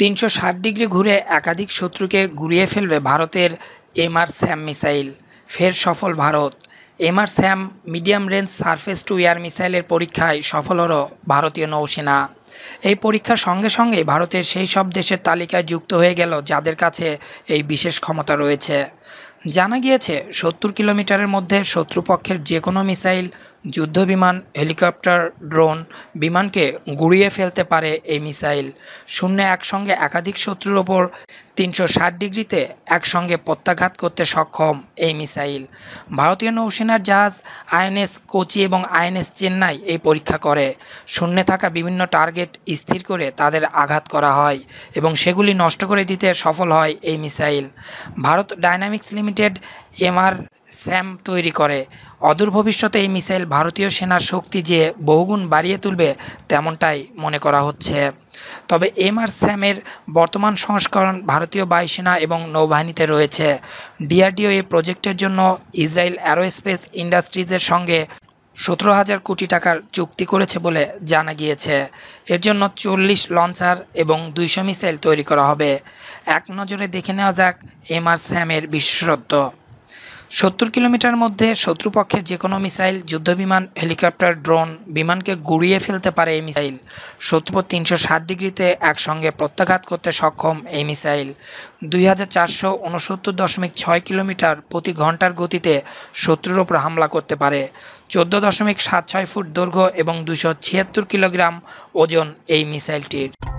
তিনশো ডিগ্রি ঘুরে একাধিক শত্রুকে ঘুরিয়ে ফেলবে ভারতের এমআর স্যাম মিসাইল ফের সফল Bharat MR SAM medium range surface to air মিসাইলের পরীক্ষায় সফল হল ভারতীয় নৌসেনা এই পরীক্ষার সঙ্গে সঙ্গে ভারতের সেই সব দেশের তালিকায় যুক্ত হয়ে গেল যাদের কাছে এই বিশেষ ক্ষমতা রয়েছে জানা গিয়েছে সত্তর কিলোমিটারের মধ্যে শত্রুপক্ষের যে কোনো মিসাইল যুদ্ধবিমান হেলিকপ্টার ড্রোন বিমানকে গুড়িয়ে ফেলতে পারে এই মিসাইল শূন্যে একসঙ্গে একাধিক শত্রুর ওপর তিনশো ষাট ডিগ্রিতে একসঙ্গে প্রত্যাঘাত করতে সক্ষম এই মিসাইল ভারতীয় নৌসেনার জাহাজ আইএনএস কোচি এবং আইএনএস চেন্নাই এই পরীক্ষা করে শূন্যে থাকা বিভিন্ন টার্গেট স্থির করে তাদের আঘাত করা হয় এবং সেগুলি নষ্ট করে দিতে সফল হয় এই missile Bharat dynamic electronics limited MR SAM তৈরি করে অদূর ভবিষ্যতে এই মিসাইল ভারতীয় সেনার শক্তি যে বহুগুণ বাড়িয়ে তুলবে তেমনটাই মনে করা হচ্ছে তবে এমআর স্যামের বর্তমান সংস্করণ ভারতীয় বায়ুসেনা এবং নৌবাহিনীতে রয়েছে ডিআরডিও এই প্রজেক্টের জন্য ইসরায়েল অ্যারোস্পেস ইন্ডাস্ট্রিজের সঙ্গে সতেরো হাজার কোটি টাকার চুক্তি করেছে বলে জানা গিয়েছে এর জন্য চল্লিশ লঞ্চার এবং দুইশো মিসাইল তৈরি করা হবে এক নজরে দেখে নেওয়া যাক এম আর স্যামের বিশেষত্ব সত্তর কিলোমিটার মধ্যে শত্রুপক্ষের যে কোনো মিসাইল যুদ্ধবিমান হেলিকপ্টার ড্রোন বিমানকে গুড়িয়ে ফেলতে পারে এই মিসাইল শত্রুপর তিনশো ষাট ডিগ্রিতে একসঙ্গে প্রত্যাঘাত করতে সক্ষম এই মিসাইল দুই হাজার চারশো উনসত্তর দশমিক ছয় কিলোমিটার প্রতি ঘন্টার গতিতে শত্রুর ওপর হামলা করতে পারে চোদ্দো দশমিক সাত ছয় ফুট দৈর্ঘ্য এবং দুশো ছিয়াত্তর কিলোগ্রাম ওজন এই মিসাইলটির